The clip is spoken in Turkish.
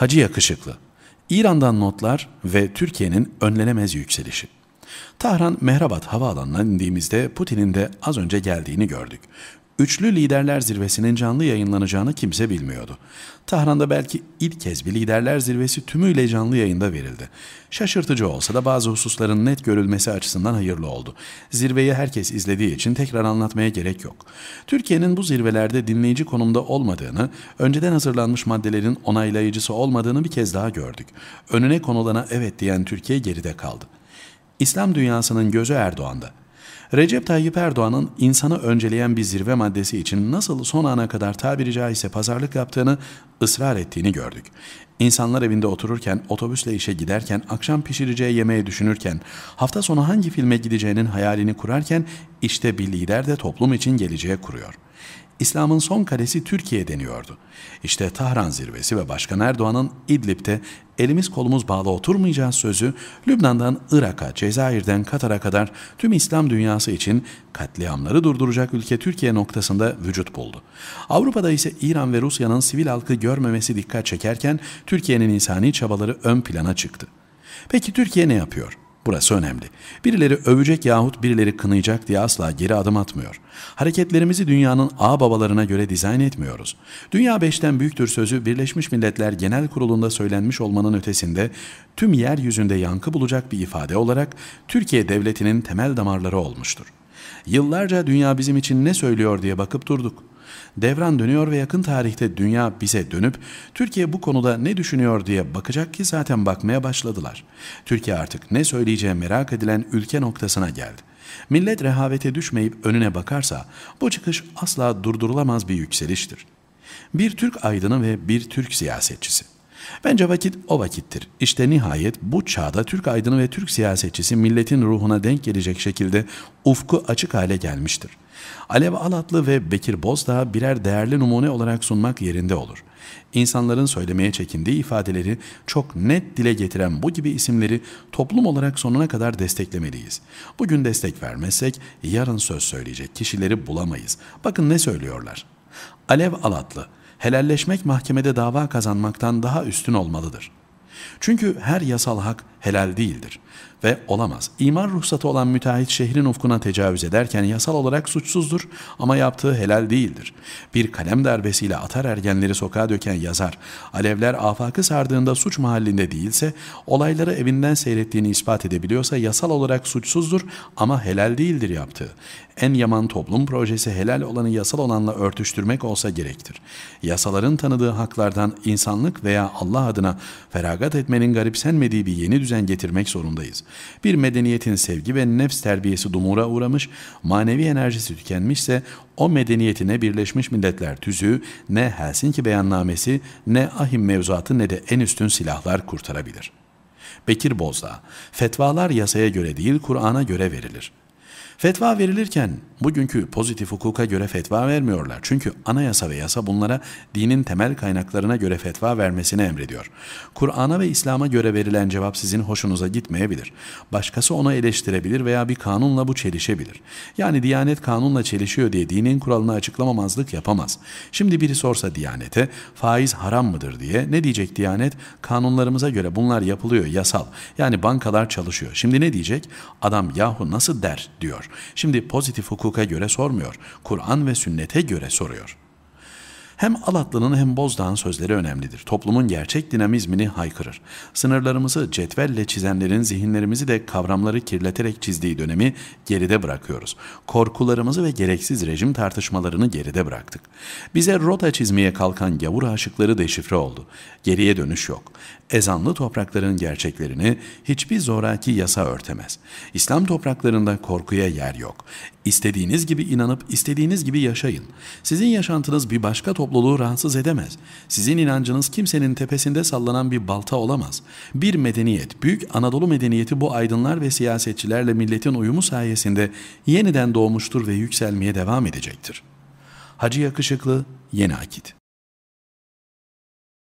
Hacı Yakışıklı İran'dan notlar ve Türkiye'nin önlenemez yükselişi. Tahran Mehrabat havaalanına indiğimizde Putin'in de az önce geldiğini gördük. Üçlü Liderler Zirvesi'nin canlı yayınlanacağını kimse bilmiyordu. Tahran'da belki ilk kez bir Liderler Zirvesi tümüyle canlı yayında verildi. Şaşırtıcı olsa da bazı hususların net görülmesi açısından hayırlı oldu. Zirveyi herkes izlediği için tekrar anlatmaya gerek yok. Türkiye'nin bu zirvelerde dinleyici konumda olmadığını, önceden hazırlanmış maddelerin onaylayıcısı olmadığını bir kez daha gördük. Önüne konulana evet diyen Türkiye geride kaldı. İslam dünyasının gözü Erdoğan'da. Recep Tayyip Erdoğan'ın insanı önceleyen bir zirve maddesi için nasıl son ana kadar tabiri caizse pazarlık yaptığını ısrar ettiğini gördük. İnsanlar evinde otururken, otobüsle işe giderken, akşam pişireceği yemeği düşünürken, hafta sonu hangi filme gideceğinin hayalini kurarken işte bir lider de toplum için geleceğe kuruyor.'' İslam'ın son kalesi Türkiye deniyordu. İşte Tahran zirvesi ve Başkan Erdoğan'ın İdlib'te elimiz kolumuz bağlı oturmayacağız sözü Lübnan'dan Irak'a, Cezayir'den Katar'a kadar tüm İslam dünyası için katliamları durduracak ülke Türkiye noktasında vücut buldu. Avrupa'da ise İran ve Rusya'nın sivil halkı görmemesi dikkat çekerken Türkiye'nin insani çabaları ön plana çıktı. Peki Türkiye ne yapıyor? Burası önemli. Birileri övecek yahut birileri kınayacak diye asla geri adım atmıyor. Hareketlerimizi dünyanın ağ babalarına göre dizayn etmiyoruz. Dünya beşten büyüktür sözü Birleşmiş Milletler Genel Kurulu'nda söylenmiş olmanın ötesinde tüm yeryüzünde yankı bulacak bir ifade olarak Türkiye Devleti'nin temel damarları olmuştur. Yıllarca dünya bizim için ne söylüyor diye bakıp durduk. Devran dönüyor ve yakın tarihte dünya bize dönüp Türkiye bu konuda ne düşünüyor diye bakacak ki zaten bakmaya başladılar. Türkiye artık ne söyleyeceği merak edilen ülke noktasına geldi. Millet rehavete düşmeyip önüne bakarsa bu çıkış asla durdurulamaz bir yükseliştir. Bir Türk aydını ve bir Türk siyasetçisi. Bence vakit o vakittir. İşte nihayet bu çağda Türk aydını ve Türk siyasetçisi milletin ruhuna denk gelecek şekilde ufku açık hale gelmiştir. Alev Alatlı ve Bekir Bozdağ birer değerli numune olarak sunmak yerinde olur. İnsanların söylemeye çekindiği ifadeleri çok net dile getiren bu gibi isimleri toplum olarak sonuna kadar desteklemeliyiz. Bugün destek vermezsek yarın söz söyleyecek kişileri bulamayız. Bakın ne söylüyorlar. Alev Alatlı helalleşmek mahkemede dava kazanmaktan daha üstün olmalıdır. Çünkü her yasal hak helal değildir ve olamaz. İmar ruhsatı olan müteahhit şehrin ufkuna tecavüz ederken yasal olarak suçsuzdur ama yaptığı helal değildir. Bir kalem darbesiyle atar ergenleri sokağa döken yazar, alevler afakı sardığında suç mahallinde değilse, olayları evinden seyrettiğini ispat edebiliyorsa yasal olarak suçsuzdur ama helal değildir yaptığı. En yaman toplum projesi helal olanı yasal olanla örtüştürmek olsa gerektir. Yasaların tanıdığı haklardan insanlık veya Allah adına feragat etmenin garipsenmediği bir yeni düzen yüzden getirmek zorundayız. Bir medeniyetin sevgi ve nefs terbiyesi dumura uğramış, manevi enerjisi tükenmişse o medeniyetine Birleşmiş Milletler tüzüğü ne Helsinki beyannamesi ne ahim mevzuatı ne de en üstün silahlar kurtarabilir. Bekir Bozdağ, fetvalar yasaya göre değil Kur'an'a göre verilir. Fetva verilirken bugünkü pozitif hukuka göre fetva vermiyorlar. Çünkü anayasa ve yasa bunlara dinin temel kaynaklarına göre fetva vermesini emrediyor. Kur'an'a ve İslam'a göre verilen cevap sizin hoşunuza gitmeyebilir. Başkası onu eleştirebilir veya bir kanunla bu çelişebilir. Yani Diyanet kanunla çelişiyor diye dinin kuralına açıklamamazlık yapamaz. Şimdi biri sorsa Diyanet'e faiz haram mıdır diye ne diyecek Diyanet? Kanunlarımıza göre bunlar yapılıyor yasal. Yani bankalar çalışıyor. Şimdi ne diyecek? Adam yahu nasıl der diyor. Şimdi pozitif hukuka göre sormuyor. Kur'an ve sünnete göre soruyor. Hem Alatlı'nın hem Bozdağ'ın sözleri önemlidir. Toplumun gerçek dinamizmini haykırır. Sınırlarımızı cetvelle çizenlerin zihinlerimizi de kavramları kirleterek çizdiği dönemi geride bırakıyoruz. Korkularımızı ve gereksiz rejim tartışmalarını geride bıraktık. Bize rota çizmeye kalkan gavur aşıkları deşifre oldu. Geriye dönüş yok. Ezanlı toprakların gerçeklerini hiçbir zoraki yasa örtemez. İslam topraklarında korkuya yer yok. İstediğiniz gibi inanıp istediğiniz gibi yaşayın. Sizin yaşantınız bir başka toprak topluluğu rahatsız edemez. Sizin inancınız kimsenin tepesinde sallanan bir balta olamaz. Bir medeniyet, büyük Anadolu medeniyeti bu aydınlar ve siyasetçilerle milletin uyumu sayesinde yeniden doğmuştur ve yükselmeye devam edecektir. Hacı Yakışıklı, Yeni Akit